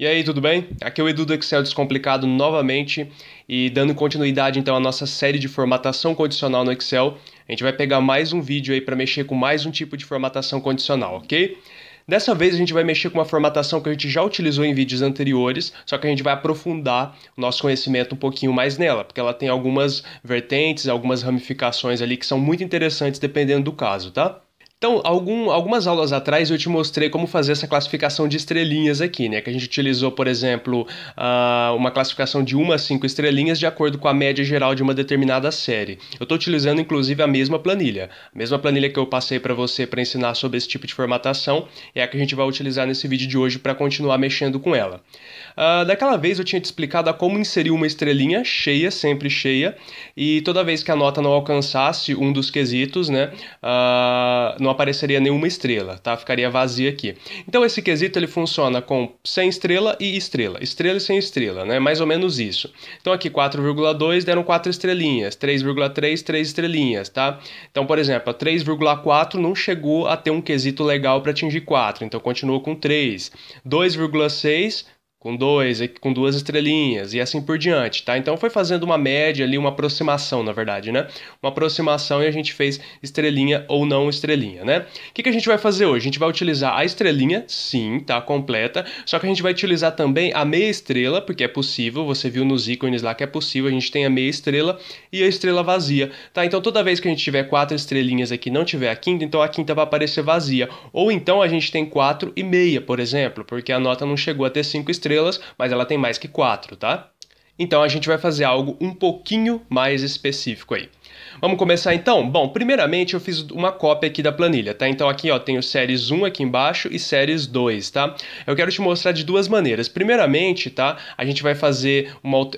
E aí, tudo bem? Aqui é o Edu do Excel Descomplicado novamente e dando continuidade então à nossa série de formatação condicional no Excel. A gente vai pegar mais um vídeo aí para mexer com mais um tipo de formatação condicional, ok? Dessa vez a gente vai mexer com uma formatação que a gente já utilizou em vídeos anteriores, só que a gente vai aprofundar o nosso conhecimento um pouquinho mais nela, porque ela tem algumas vertentes, algumas ramificações ali que são muito interessantes dependendo do caso, tá? Então, algum, algumas aulas atrás eu te mostrei como fazer essa classificação de estrelinhas aqui, né? Que a gente utilizou, por exemplo, uh, uma classificação de 1 a 5 estrelinhas de acordo com a média geral de uma determinada série. Eu estou utilizando, inclusive, a mesma planilha. A mesma planilha que eu passei para você para ensinar sobre esse tipo de formatação é a que a gente vai utilizar nesse vídeo de hoje para continuar mexendo com ela. Uh, daquela vez eu tinha te explicado a como inserir uma estrelinha cheia, sempre cheia, e toda vez que a nota não alcançasse um dos quesitos, né? Uh, não apareceria nenhuma estrela, tá? Ficaria vazia aqui. Então esse quesito ele funciona com sem estrela e estrela, estrela e sem estrela, né? Mais ou menos isso. Então aqui 4,2 deram 4 estrelinhas, 3,3, 3 estrelinhas, tá? Então, por exemplo, a 3,4 não chegou a ter um quesito legal para atingir 4, então continuou com 3. 2,6 com dois, com duas estrelinhas e assim por diante, tá? Então foi fazendo uma média ali, uma aproximação, na verdade, né? Uma aproximação e a gente fez estrelinha ou não estrelinha, né? O que, que a gente vai fazer hoje? A gente vai utilizar a estrelinha, sim, tá? Completa, só que a gente vai utilizar também a meia estrela, porque é possível, você viu nos ícones lá que é possível, a gente tem a meia estrela e a estrela vazia, tá? Então toda vez que a gente tiver quatro estrelinhas aqui não tiver a quinta, então a quinta vai aparecer vazia. Ou então a gente tem quatro e meia, por exemplo, porque a nota não chegou a ter cinco estrelas estrelas, mas ela tem mais que quatro, tá? Então a gente vai fazer algo um pouquinho mais específico aí. Vamos começar então? Bom, primeiramente eu fiz uma cópia aqui da planilha, tá? Então aqui ó, tenho séries 1 aqui embaixo e séries 2, tá? Eu quero te mostrar de duas maneiras. Primeiramente, tá? A gente vai fazer uma, uh,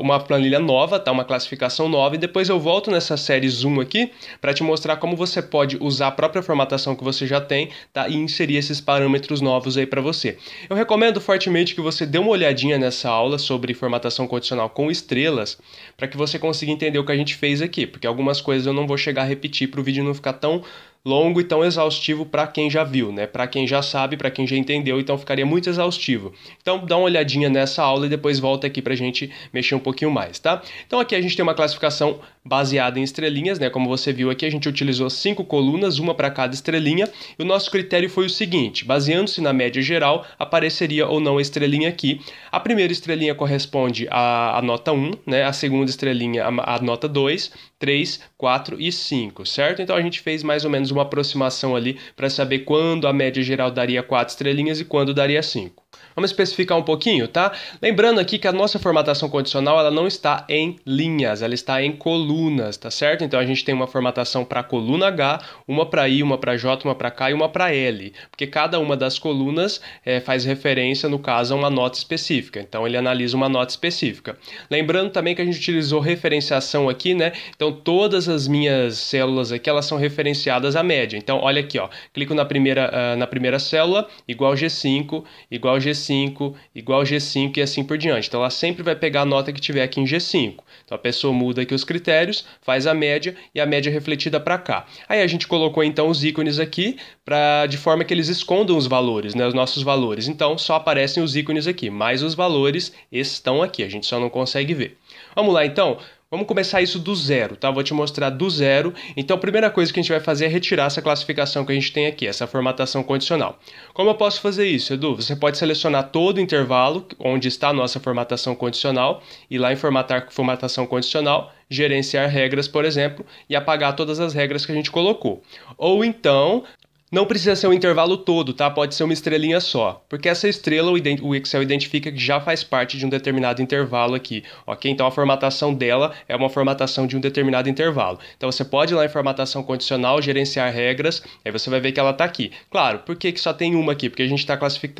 uma planilha nova, tá? Uma classificação nova e depois eu volto nessa série 1 aqui para te mostrar como você pode usar a própria formatação que você já tem, tá? E inserir esses parâmetros novos aí para você. Eu recomendo fortemente que você dê uma olhadinha nessa aula sobre formatação condicional com estrelas para que você consiga entender o que a gente fez aqui, porque algumas coisas eu não vou chegar a repetir para o vídeo não ficar tão longo e tão exaustivo para quem já viu, né? Para quem já sabe, para quem já entendeu, então ficaria muito exaustivo. Então dá uma olhadinha nessa aula e depois volta aqui para a gente mexer um pouquinho mais, tá? Então aqui a gente tem uma classificação baseada em estrelinhas, né? Como você viu aqui, a gente utilizou cinco colunas, uma para cada estrelinha. E o nosso critério foi o seguinte: baseando-se na média geral, apareceria ou não a estrelinha aqui. A primeira estrelinha corresponde à, à nota 1, né? A segunda estrelinha à, à nota 2, 3, 4 e 5, certo? Então a gente fez mais ou menos uma aproximação ali para saber quando a média geral daria 4 estrelinhas e quando daria 5. Vamos especificar um pouquinho, tá? Lembrando aqui que a nossa formatação condicional ela não está em linhas, ela está em colunas, tá certo? Então a gente tem uma formatação para coluna H, uma para I, uma para J, uma para K e uma para L, porque cada uma das colunas é, faz referência, no caso, a uma nota específica. Então ele analisa uma nota específica. Lembrando também que a gente utilizou referenciação aqui, né? Então todas as minhas células aqui elas são referenciadas à média. Então olha aqui, ó, clico na primeira, uh, na primeira célula igual G5 igual G5 G5, igual G5 e assim por diante. Então ela sempre vai pegar a nota que tiver aqui em G5. Então a pessoa muda aqui os critérios, faz a média e a média é refletida para cá. Aí a gente colocou então os ícones aqui para de forma que eles escondam os valores, né, os nossos valores. Então só aparecem os ícones aqui, mas os valores estão aqui, a gente só não consegue ver. Vamos lá então, Vamos começar isso do zero, tá? Vou te mostrar do zero. Então, a primeira coisa que a gente vai fazer é retirar essa classificação que a gente tem aqui, essa formatação condicional. Como eu posso fazer isso, Edu? Você pode selecionar todo o intervalo onde está a nossa formatação condicional e lá em formatar formatação condicional, gerenciar regras, por exemplo, e apagar todas as regras que a gente colocou. Ou então, não precisa ser um intervalo todo, tá? Pode ser uma estrelinha só, porque essa estrela o Excel identifica que já faz parte de um determinado intervalo aqui, ok? Então a formatação dela é uma formatação de um determinado intervalo. Então você pode ir lá em formatação condicional, gerenciar regras, aí você vai ver que ela está aqui. Claro, por que, que só tem uma aqui? Porque a gente está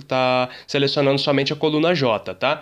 tá selecionando somente a coluna J, tá?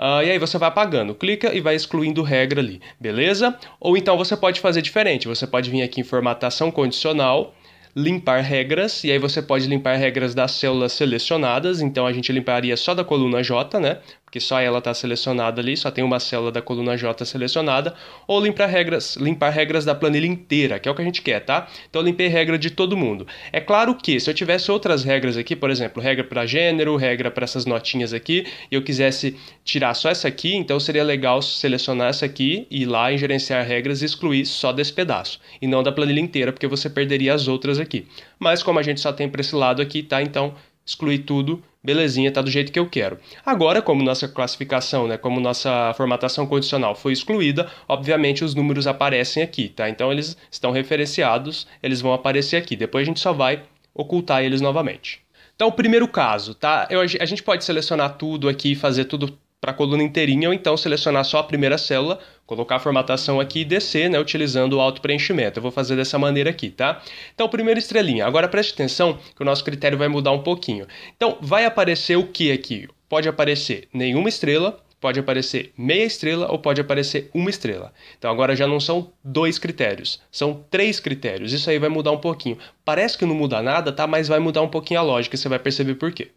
Uh, e aí você vai apagando, clica e vai excluindo regra ali, beleza? Ou então você pode fazer diferente, você pode vir aqui em formatação condicional, limpar regras, e aí você pode limpar regras das células selecionadas, então a gente limparia só da coluna J, né? porque só ela está selecionada ali, só tem uma célula da coluna J selecionada, ou limpar regras, limpar regras da planilha inteira, que é o que a gente quer, tá? Então eu limpei regra de todo mundo. É claro que se eu tivesse outras regras aqui, por exemplo, regra para gênero, regra para essas notinhas aqui, e eu quisesse tirar só essa aqui, então seria legal selecionar essa aqui e ir lá em gerenciar regras e excluir só desse pedaço, e não da planilha inteira, porque você perderia as outras aqui. Mas como a gente só tem para esse lado aqui, tá? Então excluir tudo, belezinha, tá do jeito que eu quero. Agora, como nossa classificação, né, como nossa formatação condicional foi excluída, obviamente os números aparecem aqui, tá? Então eles estão referenciados, eles vão aparecer aqui. Depois a gente só vai ocultar eles novamente. Então, o primeiro caso, tá? Eu, a gente pode selecionar tudo aqui, e fazer tudo para a coluna inteirinha, ou então selecionar só a primeira célula, colocar a formatação aqui e descer, né, utilizando o auto-preenchimento. Eu vou fazer dessa maneira aqui, tá? Então, primeira estrelinha. Agora preste atenção que o nosso critério vai mudar um pouquinho. Então, vai aparecer o que aqui? Pode aparecer nenhuma estrela, pode aparecer meia estrela ou pode aparecer uma estrela. Então agora já não são dois critérios, são três critérios. Isso aí vai mudar um pouquinho. Parece que não muda nada, tá? Mas vai mudar um pouquinho a lógica, você vai perceber por quê.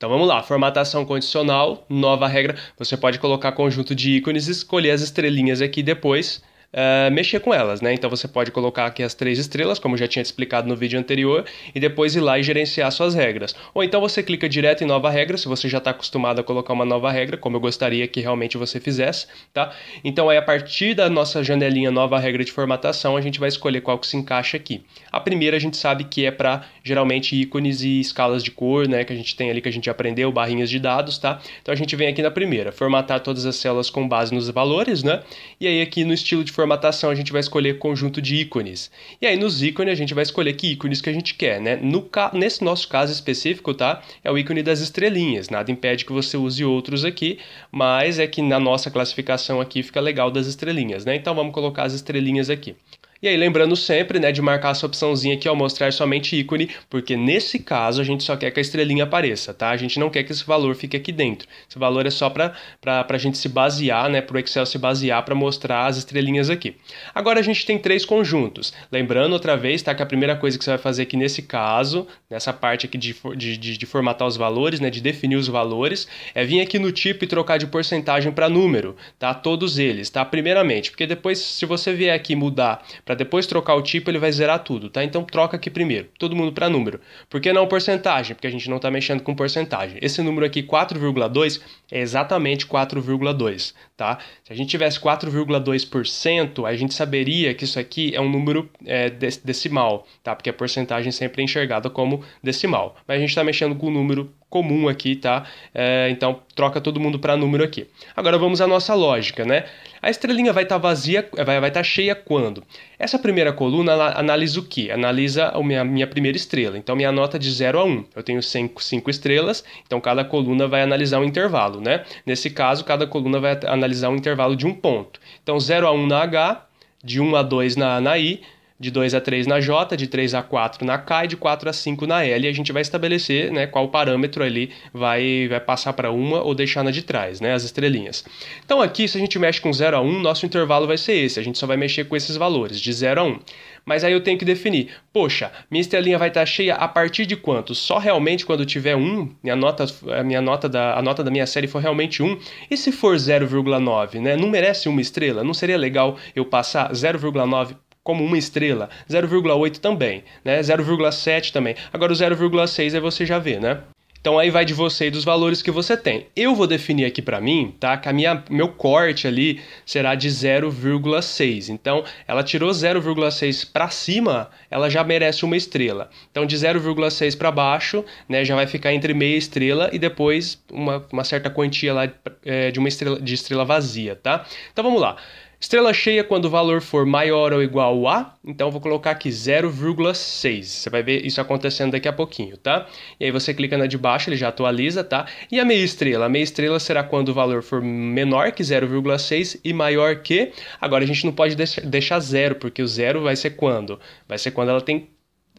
Então vamos lá, formatação condicional, nova regra, você pode colocar conjunto de ícones, escolher as estrelinhas aqui depois uh, mexer com elas, né? Então você pode colocar aqui as três estrelas, como já tinha explicado no vídeo anterior, e depois ir lá e gerenciar suas regras. Ou então você clica direto em nova regra, se você já está acostumado a colocar uma nova regra, como eu gostaria que realmente você fizesse, tá? Então aí a partir da nossa janelinha nova regra de formatação, a gente vai escolher qual que se encaixa aqui. A primeira a gente sabe que é para geralmente ícones e escalas de cor, né, que a gente tem ali que a gente aprendeu, barrinhas de dados, tá? Então a gente vem aqui na primeira, formatar todas as células com base nos valores, né? E aí aqui no estilo de formatação, a gente vai escolher conjunto de ícones. E aí nos ícones a gente vai escolher que ícones que a gente quer, né? No ca... Nesse nosso caso específico, tá? É o ícone das estrelinhas. Nada impede que você use outros aqui, mas é que na nossa classificação aqui fica legal das estrelinhas, né? Então vamos colocar as estrelinhas aqui. E aí, lembrando sempre, né, de marcar essa opçãozinha aqui, ó, mostrar somente ícone, porque nesse caso a gente só quer que a estrelinha apareça, tá? A gente não quer que esse valor fique aqui dentro. Esse valor é só para a gente se basear, né, para o Excel se basear para mostrar as estrelinhas aqui. Agora a gente tem três conjuntos. Lembrando outra vez, tá, que a primeira coisa que você vai fazer aqui nesse caso, nessa parte aqui de, de, de, de formatar os valores, né, de definir os valores, é vir aqui no tipo e trocar de porcentagem para número, tá? Todos eles, tá? Primeiramente, porque depois se você vier aqui mudar para depois trocar o tipo, ele vai zerar tudo, tá? Então troca aqui primeiro, todo mundo para número. Por que não porcentagem? Porque a gente não está mexendo com porcentagem. Esse número aqui, 4,2, é exatamente 4,2, tá? Se a gente tivesse 4,2%, a gente saberia que isso aqui é um número é, decimal, tá? Porque a porcentagem é sempre é enxergada como decimal. Mas a gente está mexendo com o número comum aqui, tá? É, então troca todo mundo para número aqui. Agora vamos à nossa lógica, né? A estrelinha vai estar tá vazia, vai estar tá cheia quando? Essa primeira coluna analisa o que? Analisa a minha, minha primeira estrela. Então minha nota de 0 a 1. Um. Eu tenho 5 estrelas, então cada coluna vai analisar um intervalo, né? Nesse caso, cada coluna vai analisar um intervalo de um ponto. Então 0 a 1 um na H, de 1 um a 2 na, na I, de 2 a 3 na J, de 3 a 4 na K e de 4 a 5 na L. E a gente vai estabelecer né, qual parâmetro ali vai, vai passar para uma ou deixar na de trás, né, as estrelinhas. Então aqui, se a gente mexe com 0 a 1, nosso intervalo vai ser esse. A gente só vai mexer com esses valores, de 0 a 1. Mas aí eu tenho que definir, poxa, minha estrelinha vai estar tá cheia a partir de quanto? Só realmente quando tiver 1, minha nota, a, minha nota da, a nota da minha série for realmente 1, e se for 0,9, né? Não merece uma estrela? Não seria legal eu passar 0,9 como uma estrela, 0,8 também, né? 0,7 também. Agora o 0,6 aí você já vê, né? Então aí vai de você e dos valores que você tem. Eu vou definir aqui para mim, tá? Que a minha meu corte ali será de 0,6. Então, ela tirou 0,6 para cima, ela já merece uma estrela. Então, de 0,6 para baixo, né, já vai ficar entre meia estrela e depois uma, uma certa quantia lá é, de uma estrela de estrela vazia, tá? Então vamos lá. Estrela cheia quando o valor for maior ou igual a, então vou colocar aqui 0,6. Você vai ver isso acontecendo daqui a pouquinho, tá? E aí você clica na de baixo, ele já atualiza, tá? E a meia estrela? A meia estrela será quando o valor for menor que 0,6 e maior que... Agora a gente não pode deixar zero, porque o zero vai ser quando? Vai ser quando ela tem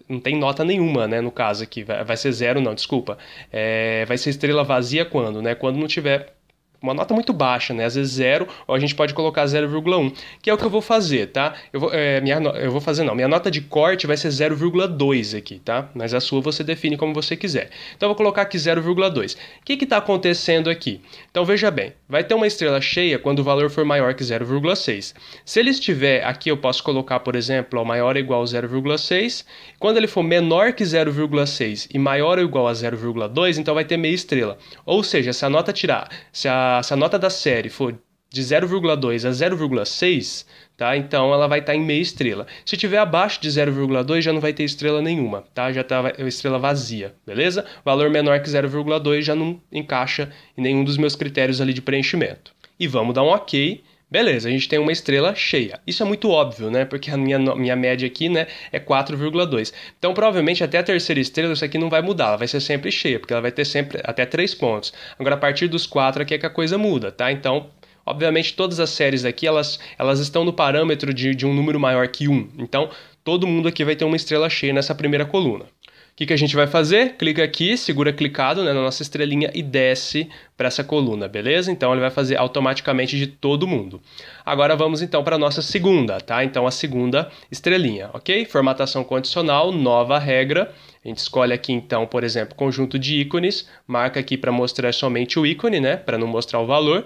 não tem nota nenhuma, né? No caso aqui, vai ser zero, não, desculpa. É, vai ser estrela vazia quando, né? Quando não tiver uma nota muito baixa, né? Às vezes zero, ou a gente pode colocar 0,1, que é o que eu vou fazer, tá? Eu vou, é, minha, eu vou fazer não, minha nota de corte vai ser 0,2 aqui, tá? Mas a sua você define como você quiser. Então eu vou colocar aqui 0,2. O que está acontecendo aqui? Então veja bem, vai ter uma estrela cheia quando o valor for maior que 0,6. Se ele estiver aqui, eu posso colocar, por exemplo, ó, maior ou igual a 0,6. Quando ele for menor que 0,6 e maior ou igual a 0,2, então vai ter meia estrela. Ou seja, se a nota tirar, se a se a nota da série for de 0,2 a 0,6, tá? Então ela vai estar tá em meia estrela. Se tiver abaixo de 0,2 já não vai ter estrela nenhuma, tá? Já tá é estrela vazia, beleza? Valor menor que 0,2 já não encaixa em nenhum dos meus critérios ali de preenchimento. E vamos dar um OK Beleza, a gente tem uma estrela cheia. Isso é muito óbvio, né? Porque a minha, minha média aqui, né, é 4,2. Então, provavelmente, até a terceira estrela, isso aqui não vai mudar. Ela vai ser sempre cheia, porque ela vai ter sempre até três pontos. Agora, a partir dos quatro aqui é que a coisa muda, tá? Então, obviamente, todas as séries aqui, elas, elas estão no parâmetro de, de um número maior que 1. Então, todo mundo aqui vai ter uma estrela cheia nessa primeira coluna. O que, que a gente vai fazer? Clica aqui, segura clicado né, na nossa estrelinha e desce para essa coluna, beleza? Então ele vai fazer automaticamente de todo mundo. Agora vamos então para a nossa segunda, tá? Então a segunda estrelinha, ok? Formatação condicional, nova regra. A gente escolhe aqui então, por exemplo, conjunto de ícones, marca aqui para mostrar somente o ícone, né? Para não mostrar o valor.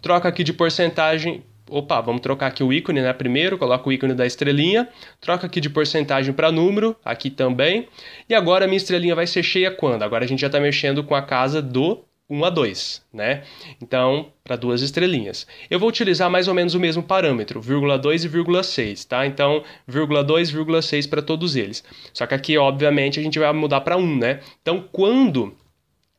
Troca aqui de porcentagem opa, vamos trocar aqui o ícone, né? Primeiro, coloca o ícone da estrelinha, troca aqui de porcentagem para número, aqui também. E agora a minha estrelinha vai ser cheia quando? Agora a gente já está mexendo com a casa do 1 a 2, né? Então, para duas estrelinhas. Eu vou utilizar mais ou menos o mesmo parâmetro, vírgula 2 e vírgula 6, tá? Então, vírgula 2, vírgula 6 para todos eles. Só que aqui, obviamente, a gente vai mudar para 1, né? Então, quando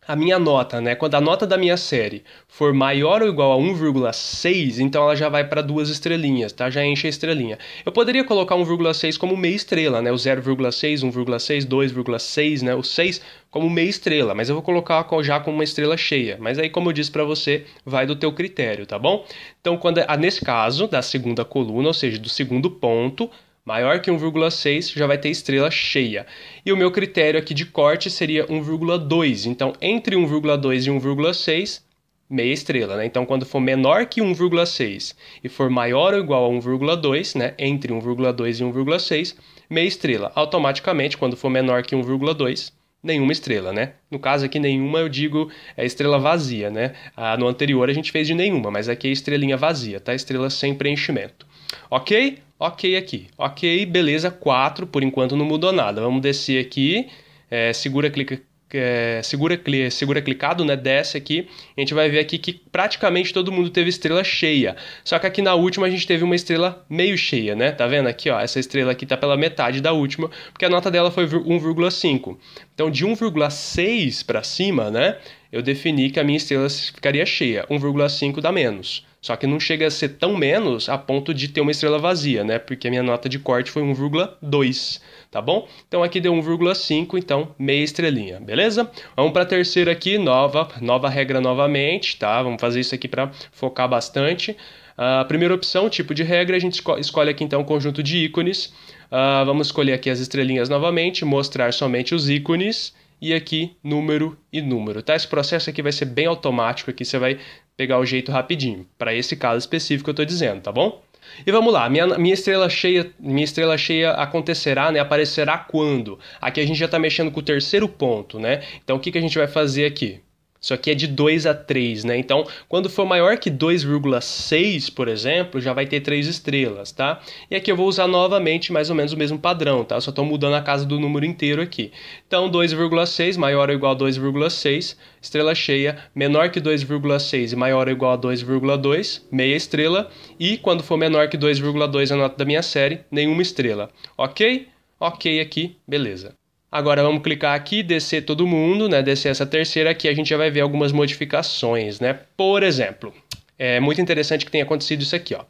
a minha nota, né? Quando a nota da minha série for maior ou igual a 1,6, então ela já vai para duas estrelinhas, tá? Já enche a estrelinha. Eu poderia colocar 1,6 como meia estrela, né? O 0,6, 1,6, 2,6, né? O 6 como meia estrela, mas eu vou colocar já com uma estrela cheia. Mas aí, como eu disse para você, vai do teu critério, tá bom? Então, quando é, nesse caso, da segunda coluna, ou seja, do segundo ponto, Maior que 1,6 já vai ter estrela cheia. E o meu critério aqui de corte seria 1,2. Então, entre 1,2 e 1,6, meia estrela, né? Então, quando for menor que 1,6 e for maior ou igual a 1,2, né? Entre 1,2 e 1,6, meia estrela. Automaticamente, quando for menor que 1,2, nenhuma estrela, né? No caso aqui, nenhuma eu digo é estrela vazia, né? Ah, no anterior a gente fez de nenhuma, mas aqui é estrelinha vazia, tá? Estrela sem preenchimento. Ok? Ok aqui. Ok, beleza, 4. Por enquanto não mudou nada. Vamos descer aqui. É, segura, clica, é, segura, cli, segura clicado, né? Desce aqui. A gente vai ver aqui que praticamente todo mundo teve estrela cheia. Só que aqui na última a gente teve uma estrela meio cheia, né? Tá vendo aqui, ó? Essa estrela aqui tá pela metade da última, porque a nota dela foi 1,5. Então de 1,6 para cima, né? Eu defini que a minha estrela ficaria cheia. 1,5 dá menos. Só que não chega a ser tão menos a ponto de ter uma estrela vazia, né? Porque a minha nota de corte foi 1,2, tá bom? Então aqui deu 1,5, então meia estrelinha, beleza? Vamos para a terceira aqui, nova, nova regra novamente, tá? Vamos fazer isso aqui para focar bastante. A uh, primeira opção, tipo de regra, a gente escolhe aqui então um conjunto de ícones. Uh, vamos escolher aqui as estrelinhas novamente, mostrar somente os ícones e aqui número e número, tá? Esse processo aqui vai ser bem automático, aqui você vai pegar o jeito rapidinho. Para esse caso específico eu estou dizendo, tá bom? E vamos lá, minha, minha estrela cheia, minha estrela cheia acontecerá, né? Aparecerá quando? Aqui a gente já está mexendo com o terceiro ponto, né? Então o que, que a gente vai fazer aqui? Isso aqui é de 2 a 3, né? Então, quando for maior que 2,6, por exemplo, já vai ter 3 estrelas, tá? E aqui eu vou usar novamente mais ou menos o mesmo padrão, tá? Eu só estou mudando a casa do número inteiro aqui. Então, 2,6 maior ou igual a 2,6, estrela cheia, menor que 2,6 e maior ou igual a 2,2, meia estrela. E quando for menor que 2,2 a nota da minha série, nenhuma estrela. Ok? Ok aqui, beleza. Agora vamos clicar aqui, descer todo mundo, né? Descer essa terceira aqui, a gente já vai ver algumas modificações, né? Por exemplo, é muito interessante que tenha acontecido isso aqui, ó.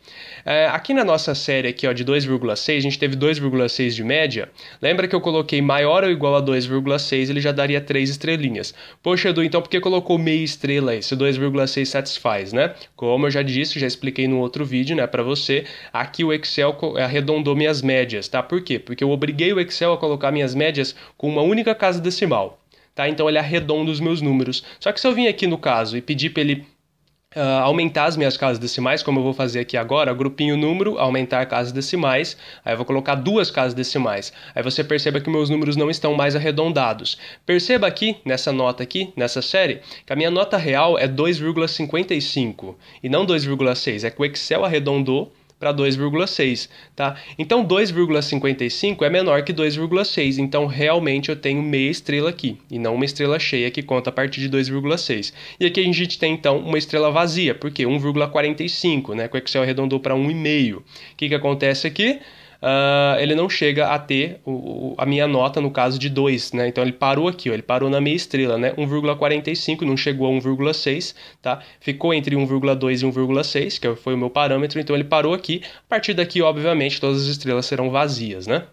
É, aqui na nossa série aqui, ó, de 2,6, a gente teve 2,6 de média. Lembra que eu coloquei maior ou igual a 2,6, ele já daria 3 estrelinhas. Poxa, Edu, então por que colocou meia estrela aí, se 2,6 satisfaz, né? Como eu já disse, já expliquei no outro vídeo, né, para você, aqui o Excel arredondou minhas médias, tá? Por quê? Porque eu obriguei o Excel a colocar minhas médias com uma única casa decimal. Tá? Então ele arredonda os meus números. Só que se eu vim aqui no caso e pedir para ele uh, aumentar as minhas casas decimais, como eu vou fazer aqui agora, grupinho número, aumentar casas decimais, aí eu vou colocar duas casas decimais. Aí você perceba que meus números não estão mais arredondados. Perceba aqui, nessa nota aqui, nessa série, que a minha nota real é 2,55 e não 2,6, é que o Excel arredondou para 2,6, tá? Então 2,55 é menor que 2,6, então realmente eu tenho meia estrela aqui e não uma estrela cheia que conta a partir de 2,6. E aqui a gente tem então uma estrela vazia, porque 1,45, né? Que o Excel arredondou para 1,5. O que que acontece aqui? uh, ele não chega a ter o, o, a minha nota, no caso de 2, né? Então ele parou aqui, ó, ele parou na meia estrela, né? 1,45, não chegou a 1,6, tá? Ficou entre 1,2 e 1,6, que foi o meu parâmetro, então ele parou aqui. A partir daqui, obviamente, todas as estrelas serão vazias, né?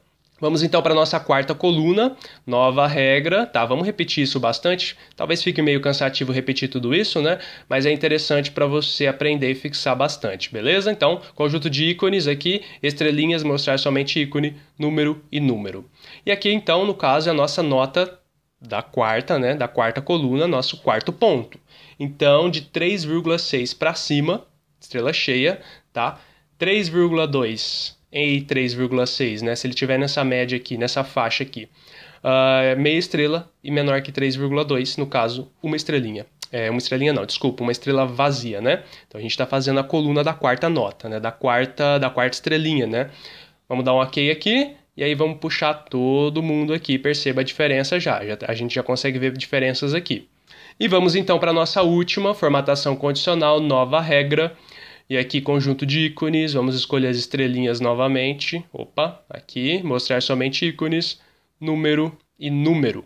Vamos então para nossa quarta coluna, nova regra, tá? Vamos repetir isso bastante. Talvez fique meio cansativo repetir tudo isso, né? Mas é interessante para você aprender e fixar bastante, beleza? Então, conjunto de ícones aqui, estrelinhas, mostrar somente ícone, número e número. E aqui então, no caso, é a nossa nota da quarta, né? Da quarta coluna, nosso quarto ponto. Então, de 3,6 para cima, estrela cheia, tá? 3,2 em 3,6, né? Se ele tiver nessa média aqui, nessa faixa aqui. Uh, meia estrela e menor que 3,2, no caso, uma estrelinha. É, uma estrelinha não, desculpa, uma estrela vazia, né? Então a gente está fazendo a coluna da quarta nota, né? Da quarta, da quarta estrelinha, né? Vamos dar um ok aqui, e aí vamos puxar todo mundo aqui, perceba a diferença já, já tá, a gente já consegue ver diferenças aqui. E vamos então para a nossa última formatação condicional, nova regra, e aqui, conjunto de ícones, vamos escolher as estrelinhas novamente. Opa, aqui, mostrar somente ícones, número e número.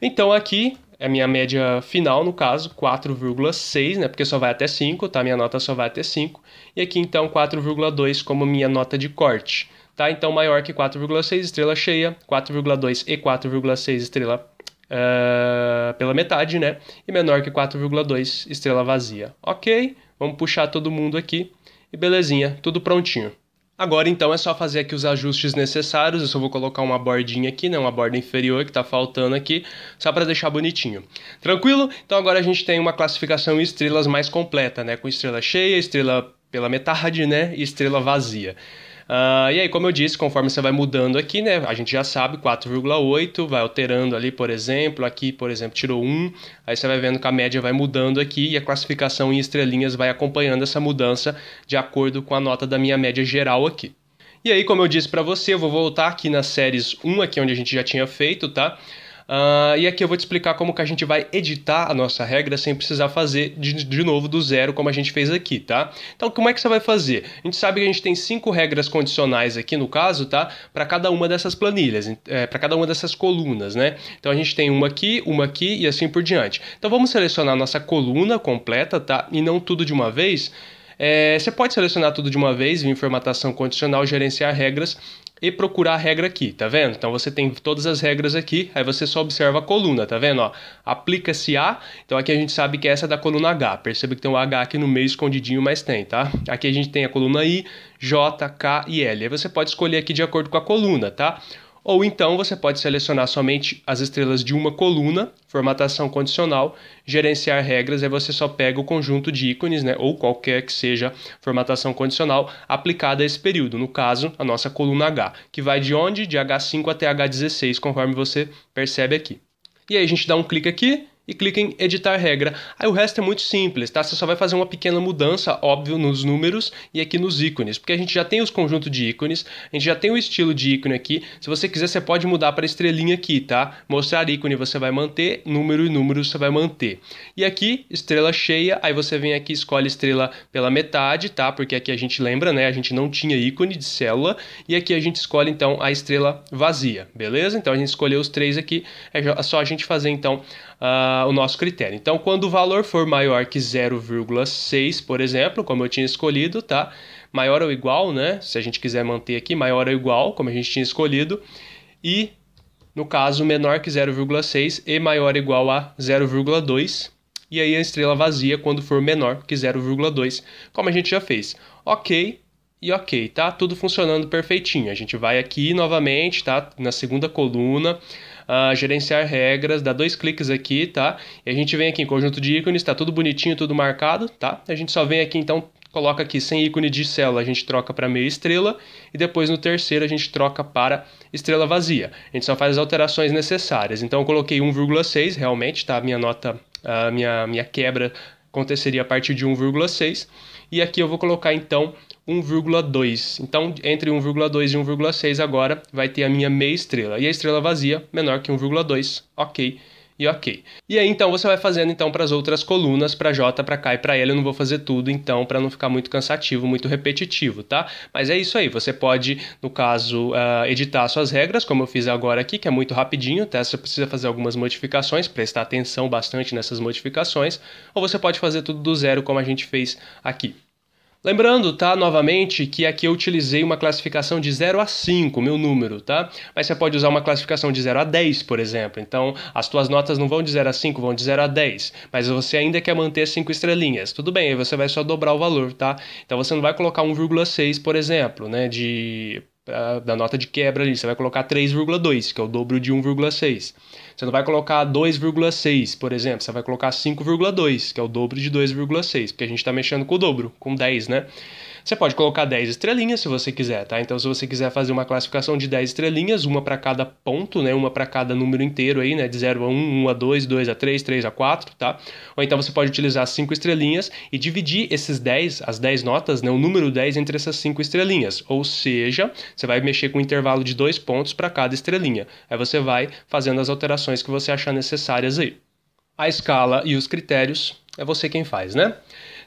Então, aqui é a minha média final, no caso, 4,6, né? Porque só vai até 5, tá? Minha nota só vai até 5. E aqui, então, 4,2 como minha nota de corte, tá? Então, maior que 4,6, estrela cheia, 4,2 e 4,6, estrela uh, pela metade, né? E menor que 4,2, estrela vazia, ok? Vamos puxar todo mundo aqui e belezinha, tudo prontinho. Agora então é só fazer aqui os ajustes necessários, eu só vou colocar uma bordinha aqui, né, uma borda inferior que está faltando aqui, só para deixar bonitinho. Tranquilo? Então agora a gente tem uma classificação em estrelas mais completa, né, com estrela cheia, estrela pela metade, né, e estrela vazia. Uh, e aí, como eu disse, conforme você vai mudando aqui, né? A gente já sabe, 4,8, vai alterando ali, por exemplo. Aqui, por exemplo, tirou 1. Aí você vai vendo que a média vai mudando aqui e a classificação em estrelinhas vai acompanhando essa mudança de acordo com a nota da minha média geral aqui. E aí, como eu disse para você, eu vou voltar aqui nas séries 1, aqui onde a gente já tinha feito, tá? Uh, e aqui eu vou te explicar como que a gente vai editar a nossa regra sem precisar fazer de, de novo do zero como a gente fez aqui, tá? Então como é que você vai fazer? A gente sabe que a gente tem cinco regras condicionais aqui no caso, tá? Para cada uma dessas planilhas, é, para cada uma dessas colunas, né? Então a gente tem uma aqui, uma aqui e assim por diante. Então vamos selecionar a nossa coluna completa, tá? E não tudo de uma vez. É, você pode selecionar tudo de uma vez, vir em formatação condicional, gerenciar regras e procurar a regra aqui, tá vendo? Então você tem todas as regras aqui, aí você só observa a coluna, tá vendo? Aplica-se A, então aqui a gente sabe que essa é da coluna H, perceba que tem um H aqui no meio escondidinho, mas tem, tá? Aqui a gente tem a coluna I, J, K e L, aí você pode escolher aqui de acordo com a coluna, tá? Ou então você pode selecionar somente as estrelas de uma coluna, formatação condicional, gerenciar regras, aí você só pega o conjunto de ícones, né, ou qualquer que seja formatação condicional aplicada a esse período, no caso, a nossa coluna H, que vai de onde? De H5 até H16, conforme você percebe aqui. E aí a gente dá um clique aqui e clica em editar regra. Aí o resto é muito simples, tá? Você só vai fazer uma pequena mudança, óbvio, nos números e aqui nos ícones, porque a gente já tem os conjuntos de ícones, a gente já tem o estilo de ícone aqui. Se você quiser, você pode mudar para estrelinha aqui, tá? Mostrar ícone você vai manter, número e número você vai manter. E aqui, estrela cheia, aí você vem aqui escolhe estrela pela metade, tá? Porque aqui a gente lembra, né? A gente não tinha ícone de célula e aqui a gente escolhe então a estrela vazia, beleza? Então a gente escolheu os três aqui, é só a gente fazer então uh, o nosso critério. Então, quando o valor for maior que 0,6, por exemplo, como eu tinha escolhido, tá? Maior ou igual, né? Se a gente quiser manter aqui, maior ou igual, como a gente tinha escolhido, e no caso menor que 0,6 e maior ou igual a 0,2. E aí a estrela vazia quando for menor que 0,2, como a gente já fez. Ok, e ok, tá tudo funcionando perfeitinho. A gente vai aqui novamente, tá? Na segunda coluna, uh, gerenciar regras, dá dois cliques aqui, tá? E a gente vem aqui em conjunto de ícones, tá tudo bonitinho, tudo marcado, tá? A gente só vem aqui então coloca aqui sem ícone de célula, a gente troca para meia estrela e depois no terceiro a gente troca para estrela vazia. A gente só faz as alterações necessárias. Então eu coloquei 1,6 realmente, tá? minha nota, a minha, minha quebra aconteceria a partir de 1,6 e aqui eu vou colocar então 1,2. Então, entre 1,2 e 1,6 agora vai ter a minha meia estrela. E a estrela vazia menor que 1,2. OK e ok. E aí então você vai fazendo então para as outras colunas, para J, para K e para L, eu não vou fazer tudo então para não ficar muito cansativo, muito repetitivo, tá? Mas é isso aí, você pode, no caso, uh, editar suas regras, como eu fiz agora aqui, que é muito rapidinho, tá? Você precisa fazer algumas modificações, prestar atenção bastante nessas modificações, ou você pode fazer tudo do zero como a gente fez aqui. Lembrando, tá, novamente, que aqui eu utilizei uma classificação de 0 a 5, meu número, tá? Mas você pode usar uma classificação de 0 a 10, por exemplo. Então, as tuas notas não vão de 0 a 5, vão de 0 a 10. Mas você ainda quer manter 5 estrelinhas. Tudo bem, aí você vai só dobrar o valor, tá? Então, você não vai colocar 1,6, por exemplo, né, de ah, da nota de quebra ali, você vai colocar 3,2, que é o dobro de 1,6. Você não vai colocar 2,6, por exemplo, você vai colocar 5,2, que é o dobro de 2,6, porque a gente está mexendo com o dobro, com 10, né? Você pode colocar 10 estrelinhas se você quiser, tá? Então, se você quiser fazer uma classificação de 10 estrelinhas, uma para cada ponto, né? Uma para cada número inteiro aí, né? De 0 a 1, 1 a 2, 2 a 3, 3 a 4, tá? Ou então você pode utilizar 5 estrelinhas e dividir esses 10, as 10 notas, né? O número 10 entre essas 5 estrelinhas. Ou seja, você vai mexer com um intervalo de 2 pontos para cada estrelinha. Aí você vai fazendo as alterações alterações que você achar necessárias aí. A escala e os critérios é você quem faz, né?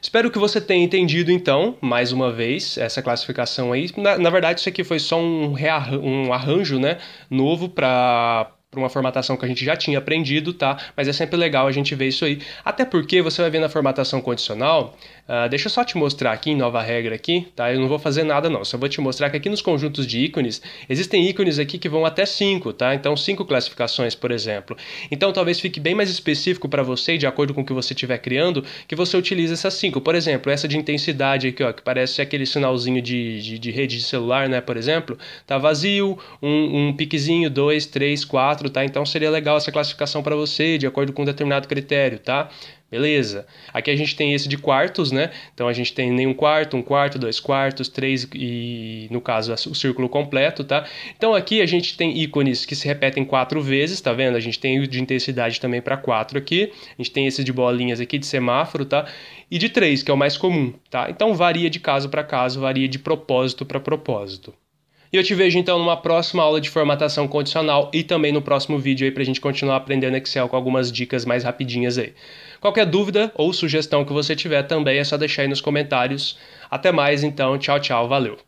Espero que você tenha entendido, então, mais uma vez, essa classificação aí. Na, na verdade, isso aqui foi só um, um arranjo né, novo para para uma formatação que a gente já tinha aprendido, tá? Mas é sempre legal a gente ver isso aí. Até porque você vai ver na formatação condicional, uh, deixa eu só te mostrar aqui, nova regra aqui, tá? Eu não vou fazer nada não, só vou te mostrar que aqui nos conjuntos de ícones, existem ícones aqui que vão até 5, tá? Então 5 classificações, por exemplo. Então talvez fique bem mais específico para você, de acordo com o que você estiver criando, que você utilize essas 5. Por exemplo, essa de intensidade aqui, ó, que parece aquele sinalzinho de, de, de rede de celular, né, por exemplo, tá vazio, um, um piquezinho, 2, 3, 4, 4, tá? Então seria legal essa classificação para você, de acordo com um determinado critério, tá? Beleza. Aqui a gente tem esse de quartos, né? Então a gente tem nenhum quarto, um quarto, dois quartos, três e, no caso, o círculo completo, tá? Então aqui a gente tem ícones que se repetem quatro vezes, tá vendo? A gente tem o de intensidade também para quatro aqui. A gente tem esse de bolinhas aqui, de semáforo, tá? E de três, que é o mais comum, tá? Então varia de caso para caso, varia de propósito para propósito. E eu te vejo então numa próxima aula de formatação condicional e também no próximo vídeo aí para a gente continuar aprendendo Excel com algumas dicas mais rapidinhas aí. Qualquer dúvida ou sugestão que você tiver também é só deixar aí nos comentários. Até mais então, tchau, tchau, valeu!